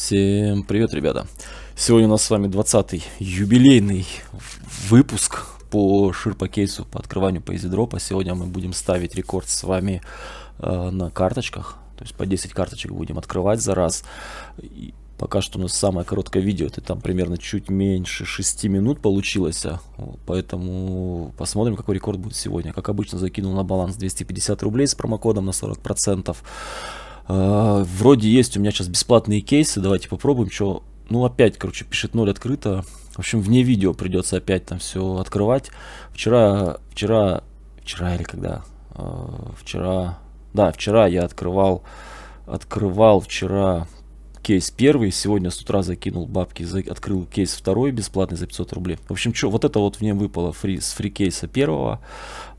Всем привет, ребята! Сегодня у нас с вами 20-й юбилейный выпуск по ширпокейсу, по открыванию по Сегодня мы будем ставить рекорд с вами э, на карточках, то есть по 10 карточек будем открывать за раз. И пока что у нас самое короткое видео, это там примерно чуть меньше 6 минут получилось, а, поэтому посмотрим, какой рекорд будет сегодня. Как обычно, закинул на баланс 250 рублей с промокодом на 40% э, вроде есть у меня сейчас бесплатные кейсы, давайте попробуем, что... Ну, опять, короче, пишет 0 открыто. В общем, вне видео придется опять там все открывать. Вчера, вчера, вчера или когда? Э, вчера, да, вчера я открывал, открывал вчера кейс первый, сегодня с утра закинул бабки, за, открыл кейс второй, бесплатный за 500 рублей. В общем, что, вот это вот в нем выпало фри, с фри кейса первого,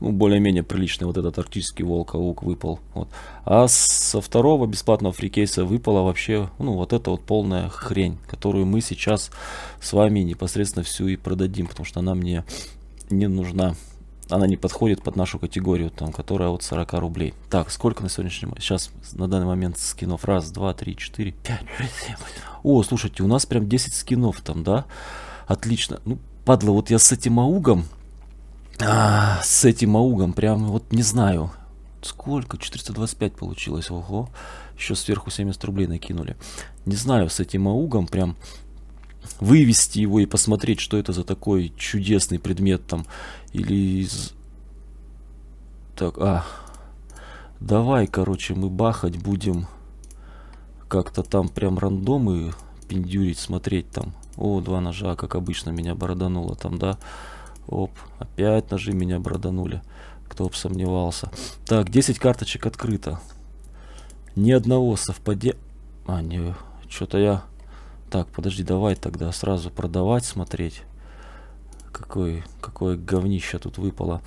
ну, более-менее приличный вот этот арктический волк, аук выпал. Вот. А со второго бесплатного фри кейса выпало вообще, ну, вот это вот полная хрень, которую мы сейчас с вами непосредственно всю и продадим, потому что она мне не нужна она не подходит под нашу категорию, там, которая от 40 рублей. Так, сколько на сегодняшний момент? Сейчас на данный момент скинов. Раз, два, три, четыре, пять, шесть, семь. О, слушайте, у нас прям 10 скинов там, да? Отлично. Ну, падла, вот я с этим аугом, а, с этим аугом прям вот не знаю. Сколько? 425 получилось, ого. Еще сверху 70 рублей накинули. Не знаю, с этим аугом прям вывести его и посмотреть, что это за такой чудесный предмет там. Или из... Так, а... Давай, короче, мы бахать будем как-то там прям рандом и пиндюрить, смотреть там. О, два ножа, как обычно, меня бородануло там, да. Оп, опять ножи меня бороданули. Кто бы сомневался. Так, 10 карточек открыто. Ни одного совпадения... А, не, что-то я... Так, подожди, давай тогда сразу продавать, смотреть. Какой, какое говнище тут выпало.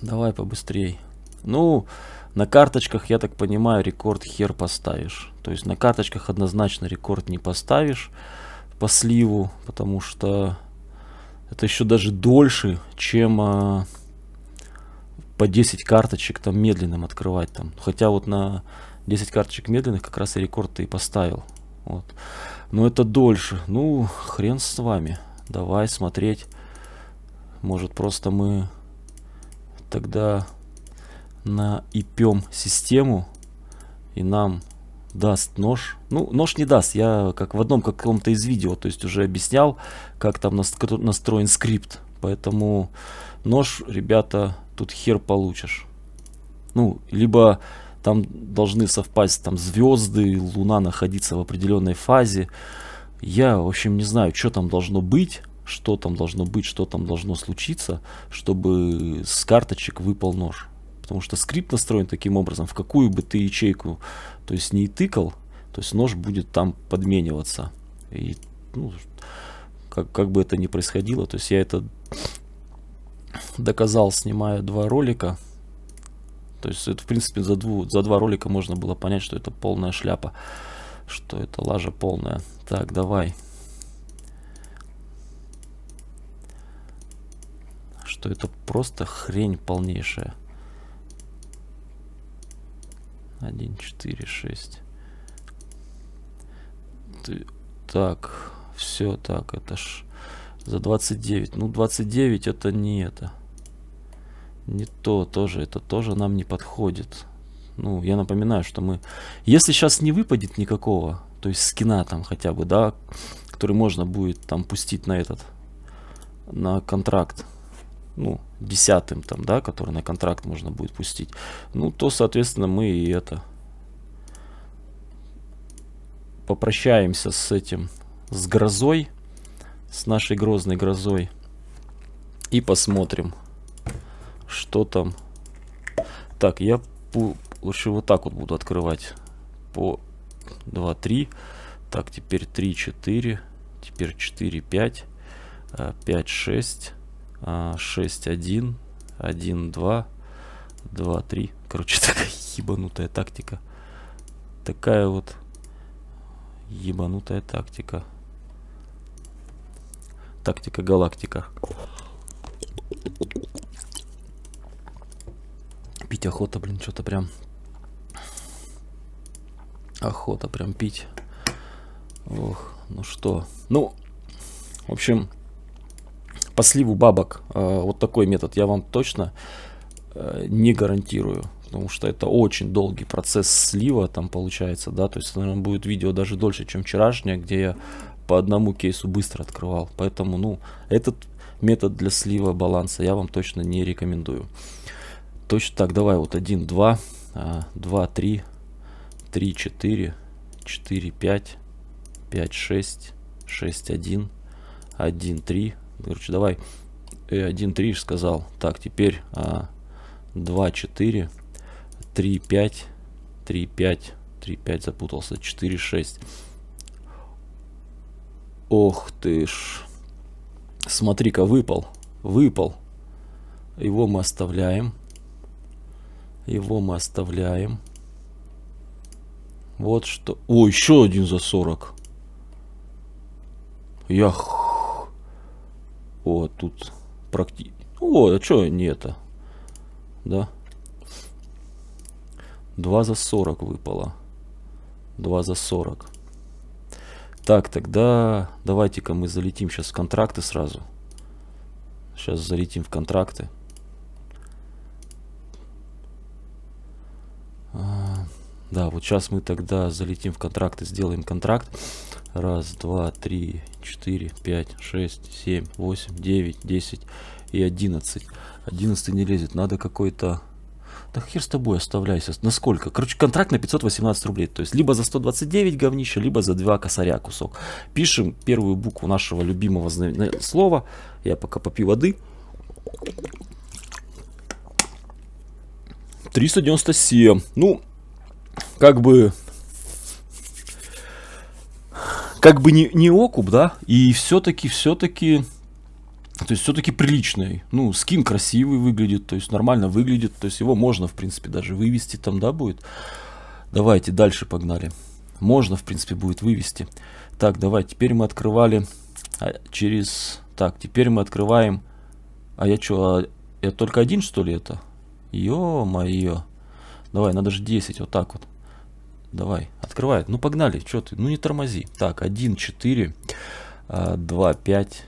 Давай побыстрей. Ну, на карточках, я так понимаю, рекорд хер поставишь. То есть на карточках однозначно рекорд не поставишь по сливу, потому что это еще даже дольше, чем а, по 10 карточек там медленным открывать там. Хотя вот на 10 карточек медленных как раз и рекорд ты и поставил. Вот. Но это дольше. Ну, хрен с вами. Давай смотреть. Может, просто мы тогда наипем систему и нам даст нож. Ну, нож не даст. Я как в одном каком-то из видео, то есть уже объяснял, как там настроен скрипт. Поэтому нож, ребята, тут хер получишь. Ну, либо там должны совпасть там звезды, Луна находиться в определенной фазе. Я, в общем, не знаю, что там должно быть, что там должно быть, что там должно случиться, чтобы с карточек выпал нож. Потому что скрипт настроен таким образом, в какую бы ты ячейку, то есть не тыкал, то есть нож будет там подмениваться. И, ну, как, как бы это ни происходило, то есть я это доказал, снимая два ролика. То есть это, в принципе, за, дву, за два ролика можно было понять, что это полная шляпа. Что это лажа полная. Так, давай. Что это просто хрень полнейшая. 1, 4, 6. Ты... Так, все, так, это ж за 29. Ну, 29 это не это. Не то тоже, это тоже нам не подходит. Ну, я напоминаю, что мы... Если сейчас не выпадет никакого, то есть скина там хотя бы, да, который можно будет там пустить на этот, на контракт, ну, десятым там, да, который на контракт можно будет пустить, ну, то, соответственно, мы и это попрощаемся с этим, с грозой, с нашей грозной грозой и посмотрим, что там? Так, я лучше вот так вот буду открывать. По 2, 3. Так, теперь 3, 4. Теперь 4, 5. 5, 6. 6, 1. 1, 2. 2, 3. Короче, такая ебанутая тактика. Такая вот ебанутая тактика. Тактика галактика. Пить охота, блин, что-то прям... Охота прям пить. Ох, ну что. Ну, в общем, по сливу бабок э, вот такой метод я вам точно э, не гарантирую. Потому что это очень долгий процесс слива там получается, да. То есть, наверное, будет видео даже дольше, чем вчерашнее, где я по одному кейсу быстро открывал. Поэтому, ну, этот метод для слива баланса я вам точно не рекомендую точно так, давай вот 1, 2, 2, 3, 3, 4, 4, 5, 5, 6, 6, 1, 1, 3. Короче, давай 1, 3 же сказал. Так, теперь 2, 4, 3, 5, 3, 5, 3, 5 запутался, 4, 6. Ох ты ж. Смотри-ка, выпал. Выпал. Его мы оставляем. Его мы оставляем. Вот что... О, еще один за 40. Я... О, тут практически... О, а что не это? Да. 2 за 40 выпало. 2 за 40. Так, тогда давайте-ка мы залетим сейчас в контракты сразу. Сейчас залетим в контракты. А, да, вот сейчас мы тогда залетим в контракт и сделаем контракт. Раз, два, три, четыре, пять, шесть, семь, восемь, девять, десять и одиннадцать. Одиннадцатый не лезет, надо какой-то... Да хер с тобой, оставляйся. Насколько? Короче, контракт на 518 рублей. То есть, либо за 129 говнища, либо за 2 косаря кусок. Пишем первую букву нашего любимого слова. Я пока попью воды. 397. Ну, как бы... Как бы не, не окуп, да? И все-таки, все-таки... То есть все-таки приличный. Ну, скин красивый выглядит, то есть нормально выглядит. То есть его можно, в принципе, даже вывести там, да, будет. Давайте дальше погнали. Можно, в принципе, будет вывести. Так, давай, теперь мы открывали а, через... Так, теперь мы открываем... А я что, а я только один, что ли, это? Ё-моё. Давай, надо же 10, вот так вот. Давай, открывает. Ну, погнали, что ты? Ну, не тормози. Так, 1, 4, 2, 5,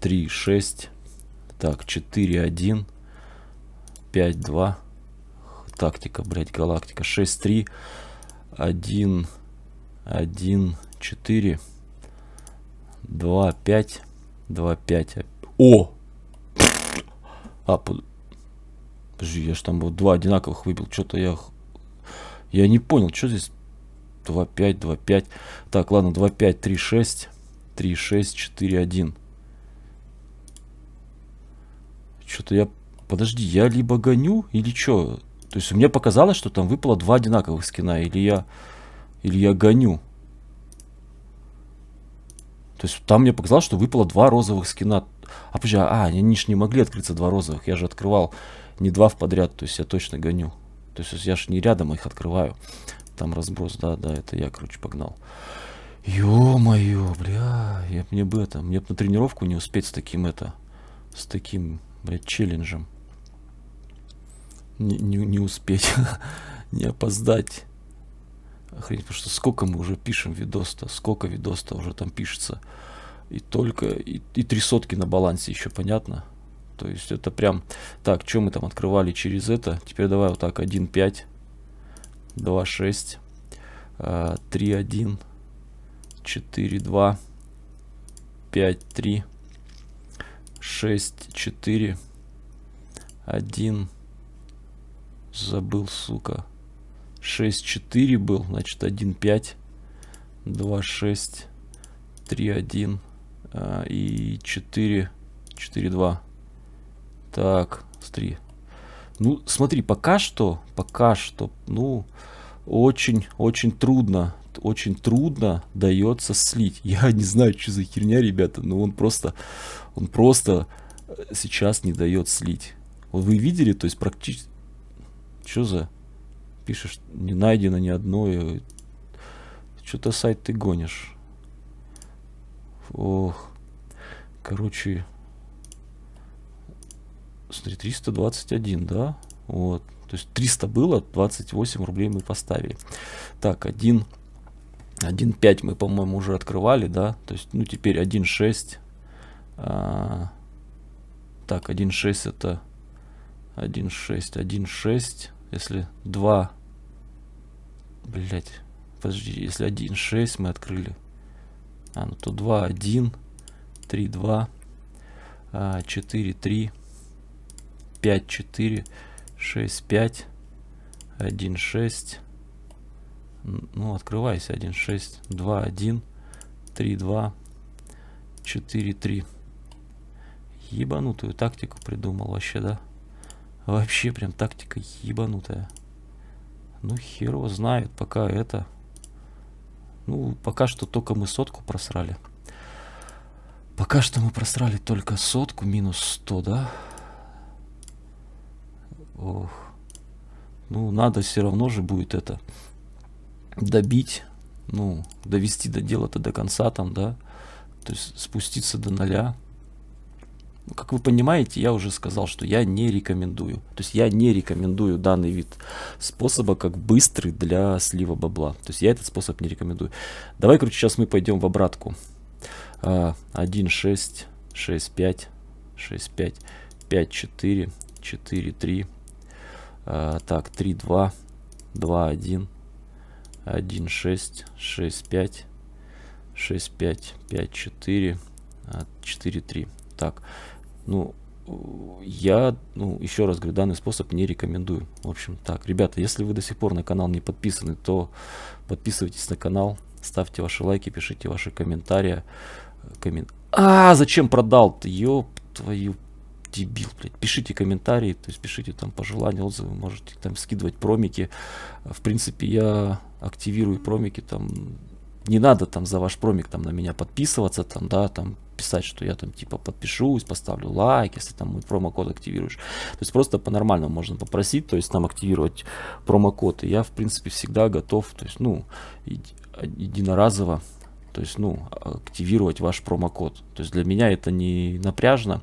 3, 6. Так, 4, 1, 5, 2. Тактика, блядь, галактика. 6, 3, 1, 1, 4, 2, 5, 2, 5. О! А, Подожди, я же там вот два одинаковых выбил. Что-то я... Я не понял, что здесь 2-5, 2-5. Так, ладно, 2-5, 3-6. 3-6, 4-1. Что-то я... Подожди, я либо гоню, или что? То есть мне показалось, что там выпало два одинаковых скина. Или я... Или я гоню. То есть там мне показалось, что выпало два розовых скина. А подожди, а, они же не могли открыться два розовых. Я же открывал не два в подряд, то есть я точно гоню. То есть я же не рядом их открываю. Там разброс, да, да, это я, короче, погнал. Ё-моё, бля, я мне бы это, мне бы на тренировку не успеть с таким это, с таким, блядь, челленджем. Не, не, не успеть, не опоздать. Охренеть, потому что сколько мы уже пишем видос-то, сколько видос-то уже там пишется. И только, и, и три сотки на балансе еще, понятно? То есть это прям... Так, что мы там открывали через это? Теперь давай вот так. 1, 5, 2, 6, 3, 1, 4, 2, 5, 3, 6, 4, 1. Забыл, сука. шесть четыре был, значит один пять два шесть три один э, и четыре четыре два так, смотри. Ну, смотри, пока что, пока что, ну, очень-очень трудно, очень трудно дается слить. Я не знаю, что за херня, ребята, но он просто, он просто э, сейчас не дает слить. Вы видели, то есть практически... Что за... Пишешь, не найдено ни одной... Что-то сайт ты гонишь. Ох. Короче, смотри, 321, да? Вот. То есть 300 было, 28 рублей мы поставили. Так, 1, 1.5 мы, по-моему, уже открывали, да? То есть, ну, теперь 1.6. А, так, 1.6 это 1.6, 1.6. Если 2... Блять, подожди, если 1.6 мы открыли. А, ну то 2, 1, 3, 2, 4, 3. 5, 4, 6, 5, 1, 6. Ну, открывайся. 1, 6, 2, 1, 3, 2, 4, 3. Ебанутую тактику придумал вообще, да? Вообще прям тактика ебанутая. Ну, хер его знает, пока это... Ну, пока что только мы сотку просрали. Пока что мы просрали только сотку минус 100, да? Да. Ох. Ну, надо все равно же будет это добить, ну, довести до дела-то до конца там, да, то есть спуститься до ноля. Как вы понимаете, я уже сказал, что я не рекомендую. То есть я не рекомендую данный вид способа как быстрый для слива бабла. То есть я этот способ не рекомендую. Давай, короче, сейчас мы пойдем в обратку. 1, 6, 6, 5, 6, 5, 5, 4, 4, 3, Э, так, 3, 2, 2, 1, 1, 6, 6, 5, 6, 5, 5, 4, 4, 3. Так, ну, я, ну, еще раз говорю, данный способ не рекомендую. В общем, так, ребята, если вы до сих пор на канал не подписаны, то подписывайтесь на канал, ставьте ваши лайки, пишите ваши комментарии. Э, коммен... А, зачем продал? ты Ёб твою дебил, блядь. Пишите комментарии, то есть пишите там пожелания, отзывы, можете там скидывать промики. В принципе, я активирую промики там. Не надо там за ваш промик там на меня подписываться, там, да, там писать, что я там типа подпишусь, поставлю лайк, если там мой промокод активируешь. То есть просто по-нормальному можно попросить, то есть нам активировать промокод. И я, в принципе, всегда готов, то есть, ну, единоразово то есть, ну, активировать ваш промокод. То есть для меня это не напряжно.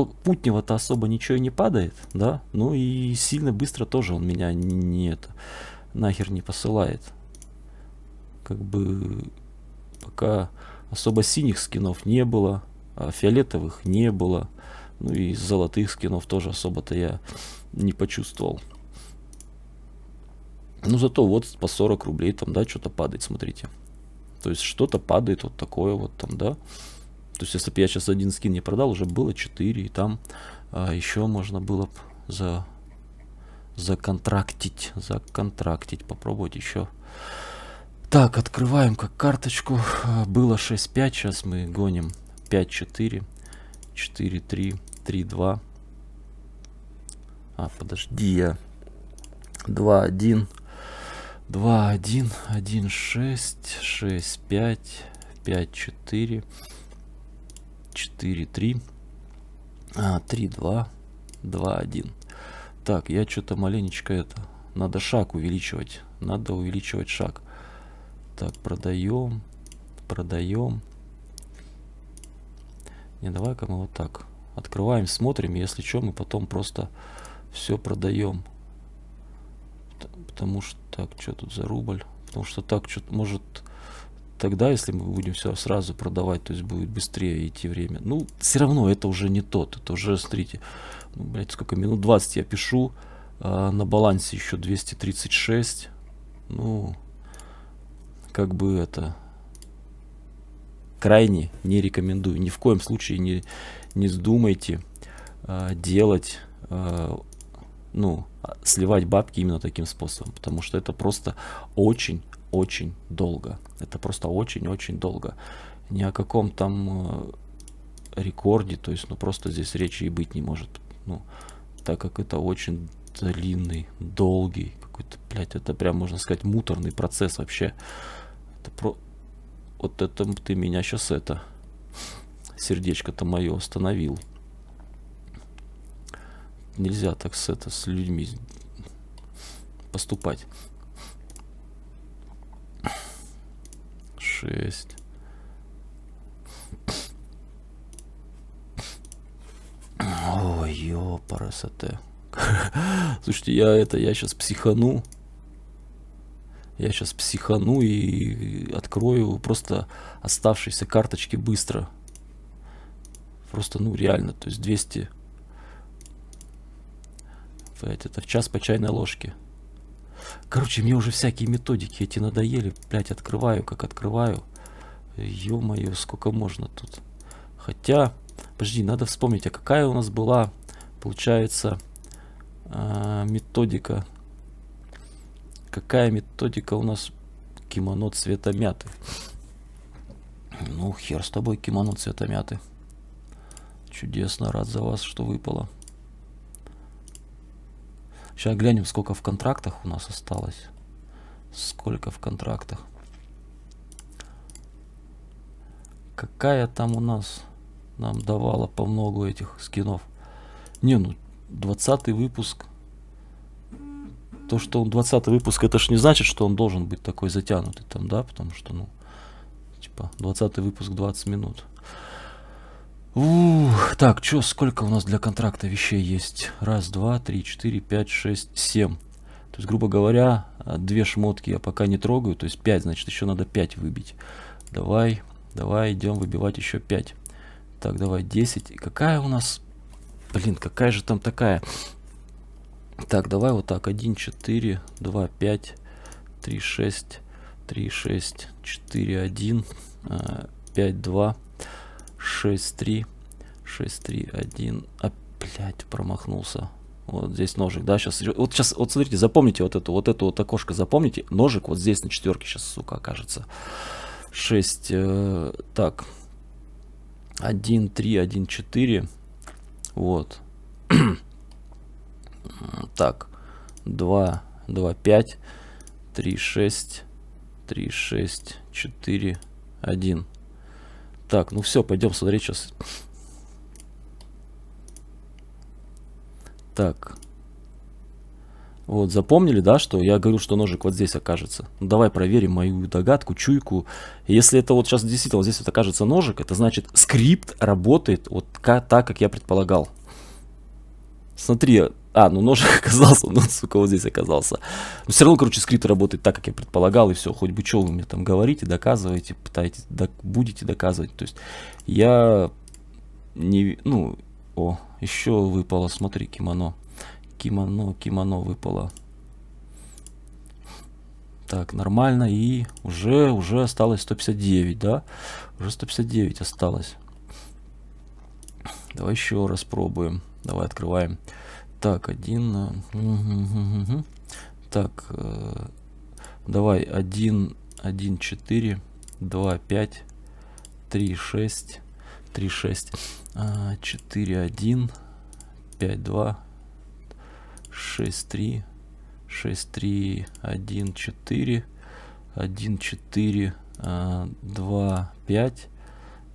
путнего-то особо ничего и не падает, да, ну и сильно быстро тоже он меня не, не это, нахер не посылает. Как бы пока особо синих скинов не было, а фиолетовых не было, ну и золотых скинов тоже особо-то я не почувствовал. Ну зато вот по 40 рублей там, да, что-то падает, смотрите. То есть что-то падает вот такое вот там, да. То есть, если бы я сейчас один скин не продал, уже было 4, и там а, еще можно было бы за, законтрактить, законтрактить, попробовать еще. Так, открываем как карточку. А, было 6-5, сейчас мы гоним 5-4, 4-3, 3-2. А, подожди, я 2-1, 2-1, 1-6, 6-5, 5-4. 4, 3, 3, 2, 2, 1. Так, я что-то маленечко это... Надо шаг увеличивать. Надо увеличивать шаг. Так, продаем, продаем. Не, давай-ка мы вот так. Открываем, смотрим. Если что, мы потом просто все продаем. Потому что... Так, что тут за рубль? Потому что так, что может тогда, если мы будем все сразу продавать, то есть будет быстрее идти время. Ну, все равно это уже не тот, это уже, смотрите, ну, блядь, сколько, минут 20 я пишу, а на балансе еще 236, ну, как бы это, крайне не рекомендую, ни в коем случае не, не вздумайте а, делать, а, ну, а, сливать бабки именно таким способом, потому что это просто очень очень долго. Это просто очень-очень долго. Ни о каком там э, рекорде, то есть, ну, просто здесь речи и быть не может. Ну, так как это очень длинный, долгий, какой-то, блядь, это прям, можно сказать, муторный процесс вообще. Это про... Вот это ты меня сейчас это, сердечко-то мое остановил. Нельзя так с это, с людьми поступать. шесть. О, ёпарасоте. Слушайте, я это, я сейчас психану. Я сейчас психану и открою просто оставшиеся карточки быстро. Просто, ну, реально, то есть 200... Блять, это в час по чайной ложке. Короче, мне уже всякие методики эти надоели. Блять, открываю, как открываю. Ё-моё, сколько можно тут. Хотя, подожди, надо вспомнить, а какая у нас была, получается, э, методика. Какая методика у нас кимоно цвета мяты? Ну, хер с тобой, кимоно цвета мяты. Чудесно, рад за вас, что выпало. Сейчас глянем, сколько в контрактах у нас осталось. Сколько в контрактах. Какая там у нас нам давала по много этих скинов. Не, ну, 20 выпуск. То, что он 20 выпуск, это ж не значит, что он должен быть такой затянутый там, да, потому что, ну, типа, 20 выпуск 20 минут. Ух, так, чё, сколько у нас для контракта вещей есть? Раз, два, три, четыре, пять, шесть, семь. То есть, грубо говоря, а, две шмотки я пока не трогаю. То есть 5, значит, еще надо 5 выбить. Давай, давай, идем выбивать еще 5. Так, давай, 10. И какая у нас... Блин, какая же там такая? Так, давай вот так. 1, 4, 2, 5, 3, 6, 3, 6, 4, 1, 5, 2, 6-3. 6-3-1. Опять промахнулся. Вот здесь ножик, да, сейчас. Вот сейчас, вот смотрите, запомните вот эту, вот эту вот окошко, запомните. Ножик вот здесь на четверке сейчас, сука, окажется. 6, э, так. 1, 3, 1, 4. Вот. так. 2, 2, 5. 3, 6. 3, 6, 4, 1. Так, ну все, пойдем смотреть сейчас. Так. Вот, запомнили, да, что я говорю, что ножик вот здесь окажется. Ну, давай проверим мою догадку, чуйку. Если это вот сейчас действительно вот здесь вот окажется ножик, это значит скрипт работает вот так, как я предполагал. Смотри, а, ну ножик оказался, ну, сука, вот здесь оказался. Но все равно, короче, скрипт работает так, как я предполагал, и все. Хоть бы что вы мне там говорите, доказываете, пытаетесь, док будете доказывать. То есть я не... Ну, о, еще выпало, смотри, кимоно. Кимоно, кимоно выпало. Так, нормально, и уже, уже осталось 159, да? Уже 159 осталось. Давай еще раз пробуем. Давай Открываем. Так, один... Э, так, э, давай один, один четыре, два пять, три шесть, три шесть, а, четыре один, пять два, шесть три, шесть три, один четыре, один четыре, э, два пять,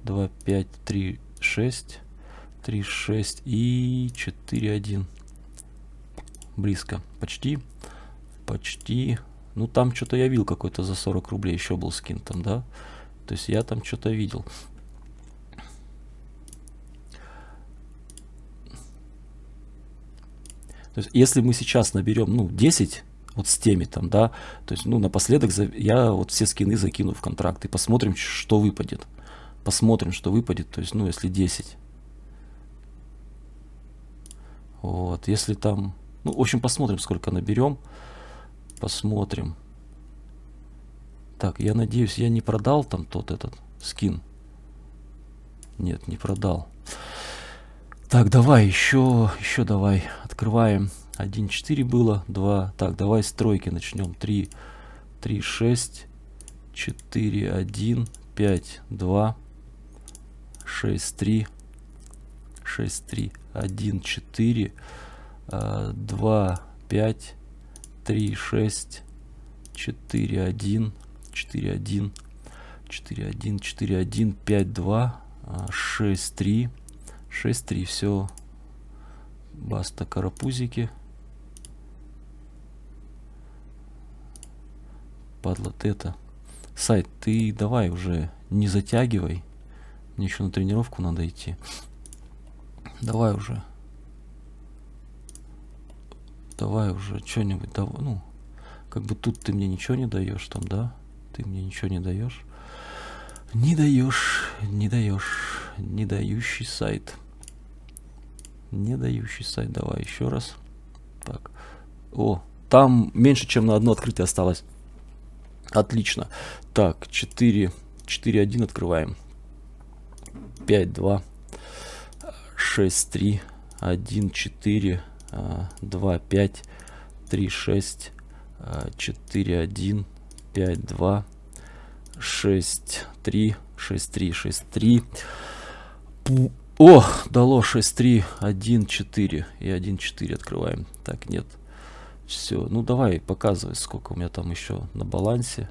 два пять, три шесть, три шесть и четыре один близко. Почти, почти. Ну, там что-то я видел какой-то за 40 рублей еще был скин там, да? То есть я там что-то видел. То есть если мы сейчас наберем, ну, 10 вот с теми там, да, то есть, ну, напоследок я вот все скины закину в контракт и посмотрим, что выпадет. Посмотрим, что выпадет, то есть, ну, если 10. Вот, если там ну, в общем, посмотрим, сколько наберем. Посмотрим. Так, я надеюсь, я не продал там тот этот скин. Нет, не продал. Так, давай еще, еще давай открываем. 1.4 было, 2. Так, давай стройки начнем. 3, 3, 6, 4, 1, 5, 2, 6, 3, 6, 3, 1, 4, 4. 2, 5, 3, 6, 4, 1, 4, 1, 4, 1, 4, 1, 5, 2, 6, 3, 6, 3, все, баста, карапузики. Падла, это. Сайт, ты давай уже не затягивай. Мне еще на тренировку надо идти. Давай уже давай уже что-нибудь, давай, ну, как бы тут ты мне ничего не даешь, там, да, ты мне ничего не даешь. Не даешь, не даешь, не дающий сайт. Не дающий сайт, давай еще раз. Так, о, там меньше, чем на одно открытие осталось. Отлично. Так, 4, 4, 1 открываем. 5, 2, 6, 3, 1, 4, 2, 5, 3, 6, 4, 1, 5, 2, 6, 3, 6, 3, 6, 3. О, дало 6, 3, 1, 4 и 1, 4 открываем. Так, нет. Все, ну давай, показывай, сколько у меня там еще на балансе.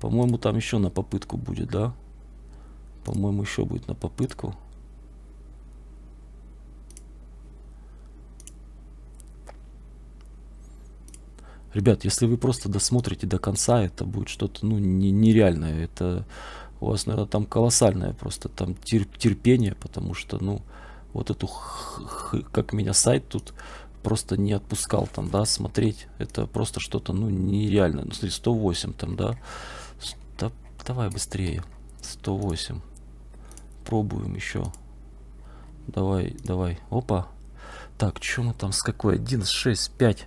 По-моему, там еще на попытку будет, да? По-моему, еще будет на попытку. Ребят, если вы просто досмотрите до конца, это будет что-то ну, не, нереальное. Это у вас, наверное, там колоссальное просто там тер, терпение, потому что, ну, вот эту, как меня сайт тут просто не отпускал там, да, смотреть. Это просто что-то, ну, нереальное. Ну, смотри, 108 там, да. да давай быстрее. 108. Пробуем еще. Давай, давай. Опа. Так, что мы там с какой? 1, 6, 5.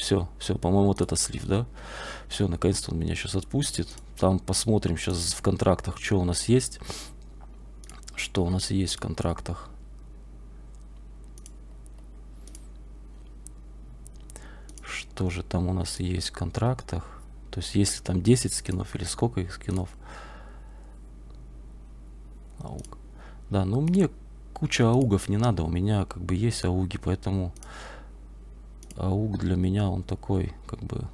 Все, все, по-моему, вот это слив, да? Все, наконец-то он меня сейчас отпустит. Там посмотрим сейчас в контрактах, что у нас есть. Что у нас есть в контрактах. Что же там у нас есть в контрактах? То есть, если там 10 скинов или сколько их скинов? Ауг. Да, ну мне куча аугов не надо. У меня как бы есть ауги, поэтому аук для меня он такой, как бы,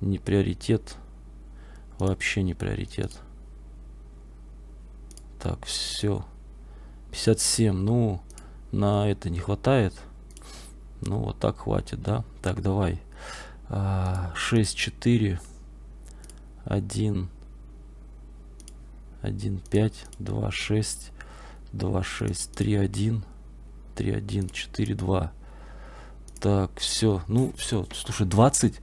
не приоритет. Вообще не приоритет. Так, все. 57, ну, на это не хватает. Ну, вот так хватит, да? Так, давай. А, 6, 4, 1, 1, 5, 2, 6, 2, 6, 3, 1, 3, 1, 4, 2. Так, все, ну все, слушай, 20,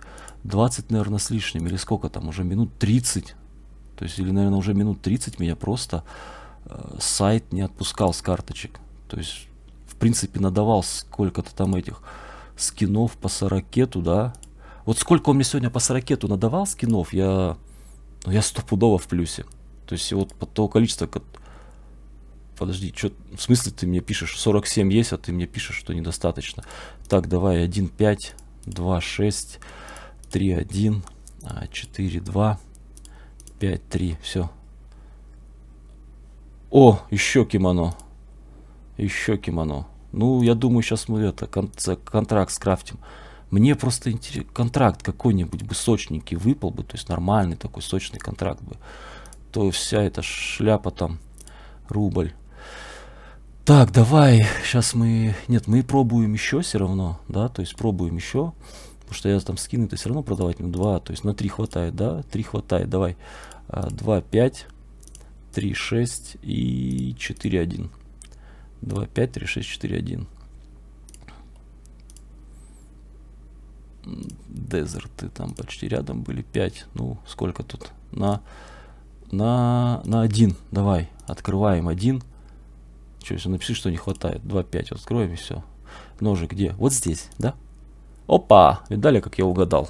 20, наверное, с лишним, или сколько там, уже минут 30, то есть, или, наверное, уже минут 30 меня просто э, сайт не отпускал с карточек, то есть, в принципе, надавал сколько-то там этих скинов по сорокету, да, вот сколько он мне сегодня по сорокету надавал скинов, я, ну, я стопудово в плюсе, то есть, вот по то количество, подожди, чё, в смысле ты мне пишешь, 47 есть, а ты мне пишешь, что недостаточно. Так, давай 1, 5, 2, 6, 3, 1, 4, 2, 5, 3, все. О, еще кимоно. Еще кимоно. Ну, я думаю, сейчас мы это, кон контракт скрафтим. Мне просто интересно, контракт какой-нибудь бы сочненький выпал бы, то есть нормальный такой сочный контракт бы, то вся эта шляпа там, рубль, так, давай, сейчас мы... Нет, мы пробуем еще все равно, да, то есть пробуем еще. Потому что я там скины-то все равно продавать, на 2, то есть на 3 хватает, да, 3 хватает, давай. 2, 5, 3, 6 и 4, 1. 2, 5, 3, 6, 4, 1. Дезерты там почти рядом были, 5, ну, сколько тут? На, на, на 1, давай, открываем 1. Что, если напиши, что не хватает? 2,5. Откроем и все. Ножик где? Вот здесь, да? Опа! Видали, как я угадал?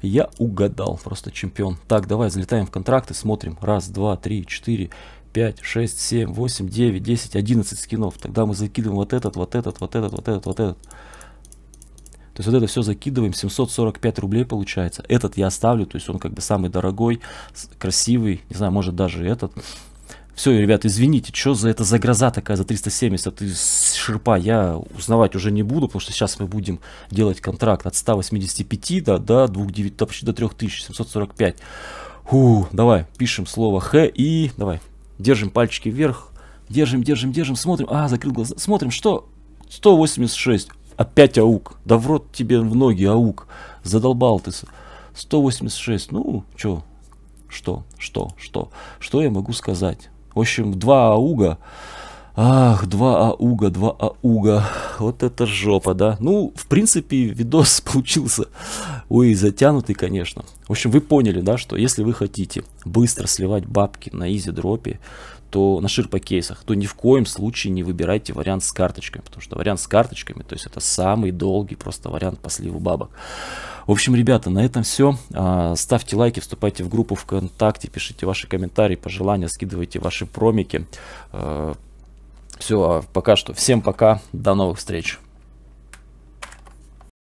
Я угадал, просто чемпион. Так, давай залетаем в контракты, смотрим. Раз, два, три, четыре, пять, шесть, семь, восемь, девять, десять, одиннадцать скинов. Тогда мы закидываем вот этот, вот этот, вот этот, вот этот, вот этот. То есть вот это все закидываем, 745 рублей получается. Этот я оставлю, то есть он как бы самый дорогой, красивый, не знаю, может даже этот все, ребят, извините, что за это за гроза такая за 370 из шерпа, я узнавать уже не буду, потому что сейчас мы будем делать контракт от 185 до, до, 2, 9, до, почти до 3745. Фу, давай, пишем слово Х и давай, держим пальчики вверх, держим, держим, держим, смотрим, а, закрыл глаза, смотрим, что? 186, опять аук, да в рот тебе в ноги аук, задолбал ты, 186, ну, чё, что, что, что, что я могу сказать? В общем, два ауга. Ах, два ауга, два ауга. Вот это жопа, да. Ну, в принципе, видос получился. Ой, затянутый, конечно. В общем, вы поняли, да, что если вы хотите быстро сливать бабки на изи-дропе, то на кейсах, то ни в коем случае не выбирайте вариант с карточками, потому что вариант с карточками, то есть это самый долгий просто вариант по сливу бабок. В общем, ребята, на этом все. А, ставьте лайки, вступайте в группу ВКонтакте, пишите ваши комментарии, пожелания, скидывайте ваши промики. А, все, а пока что. Всем пока, до новых встреч.